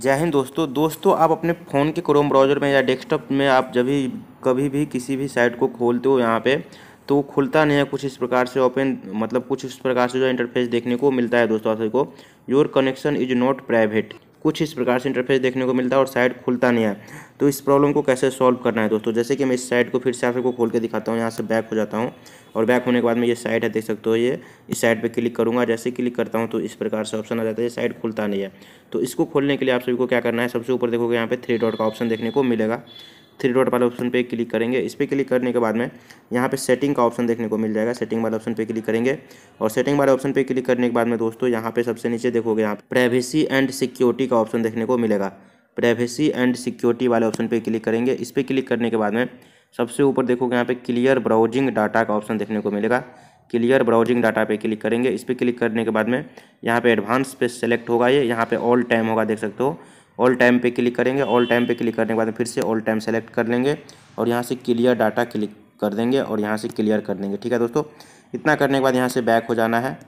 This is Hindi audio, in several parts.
जय हिंद दोस्तों दोस्तों आप अपने फ़ोन के क्रोम ब्राउज़र में या डेस्कटॉप में आप जब भी कभी भी किसी भी साइट को खोलते हो यहाँ पे तो वो खुलता नहीं है कुछ इस प्रकार से ओपन मतलब कुछ इस प्रकार से जो इंटरफेस देखने को मिलता है दोस्तों आप सभी को your connection is not private कुछ इस प्रकार से इंटरफेस देखने को मिलता है और साइड खुलता नहीं है तो इस प्रॉब्लम को कैसे सॉल्व करना है दोस्तों जैसे कि मैं इस साइड को फिर से आप सबको खोल के दिखाता हूँ यहाँ से बैक हो जाता हूँ और बैक होने के बाद में ये साइड है देख सकते हो ये इस साइड पे क्लिक करूँगा जैसे क्लिक करता हूँ तो इस प्रकार से ऑप्शन आ जाता है ये साइड खुलता नहीं है तो इसको खोलने के लिए आप सभी को क्या करना है सबसे ऊपर देखोगे यहाँ पे थ्री डॉट का ऑप्शन देखने को मिलेगा थ्री डॉट वाले ऑप्शन पे क्लिक करेंगे इस पर क्लिक करने के बाद में यहाँ पे सेटिंग का ऑप्शन देखने को मिल जाएगा सेटिंग वाले ऑप्शन पे क्लिक करेंगे और सेटिंग वाले ऑप्शन पे क्लिक करने के बाद में दोस्तों यहाँ पे सबसे नीचे देखोगे यहाँ प्राइवेसी एंड सिक्योरिटी का ऑप्शन देखने को मिलेगा प्राइवेसी एंड सिक्योरिटी वाले ऑप्शन पर क्लिक करेंगे इस पर क्लिक करने के बाद में सबसे ऊपर देखोगे यहाँ पे क्लियर ब्राउजिंग डाटा का ऑप्शन देखने को मिलेगा क्लियर ब्राउजिंग डाटा पे क्लिक करेंगे इस पर क्लिक करने के बाद में यहाँ पे एडवांस पे सेलेक्ट होगा ये यहाँ पे ऑल टाइम होगा देख सकते हो ऑल टाइम पे क्लिक करेंगे ऑल टाइम पे क्लिक करने के बाद फिर से ऑल टाइम सेलेक्ट कर लेंगे और यहाँ से क्लियर डाटा क्लिक कर देंगे और यहाँ से क्लियर कर देंगे ठीक है दोस्तों इतना करने के बाद यहाँ से बैक हो जाना है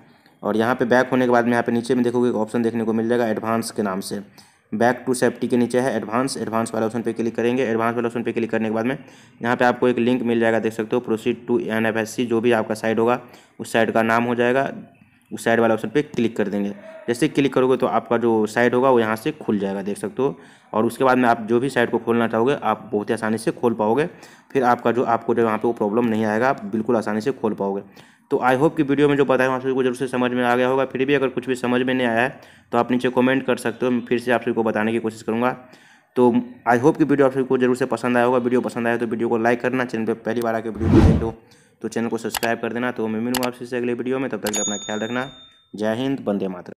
और यहाँ पे बैक होने के बाद में यहाँ पे नीचे में देखोगे एक ऑप्शन देखने को मिल जाएगा एडवांस के नाम से बैक टू सेफ्टी के नीचे है एडवांस एडवांस वाला ऑप्शन पे क्लिक करेंगे एडवांस वाला ऑप्शन पे क्लिक करने के बाद में यहाँ पे आपको एक लिंक मिल जाएगा देख सकते हो प्रोसीड टू एन जो भी आपका साइड होगा उस साइड का नाम हो जाएगा साइड वाला ऑप्शन पे क्लिक कर देंगे जैसे क्लिक करोगे तो आपका जो साइड होगा वो यहाँ से खुल जाएगा देख सकते हो और उसके बाद में आप जो भी साइड को खोलना चाहोगे आप बहुत ही आसानी से खोल पाओगे फिर आपका जो आपको जो यहाँ पर वो प्रॉब्लम नहीं आएगा आप बिल्कुल आसानी से खोल पाओगे तो आई होप कि वीडियो में जो बताया वहाँ आप सभी को जरूर से समझ में आ गया होगा फिर भी अगर कुछ भी समझ में नहीं आया है तो आप नीचे कमेंट कर सकते हो मैं फिर से आप सभी को बताने की कोशिश करूँगा तो आई होप कि वीडियो आप सभी को जरूर से पसंद आया होगा वीडियो पसंद आया तो वीडियो को लाइक करना चैनल पर पहली बार आकर वीडियो देख लो तो चैनल को सब्सक्राइब कर देना तो मैं मिलूँगा आपसे अगले वीडियो में तब तक अपना ख्याल रखना जय हिंद बंदे मातरम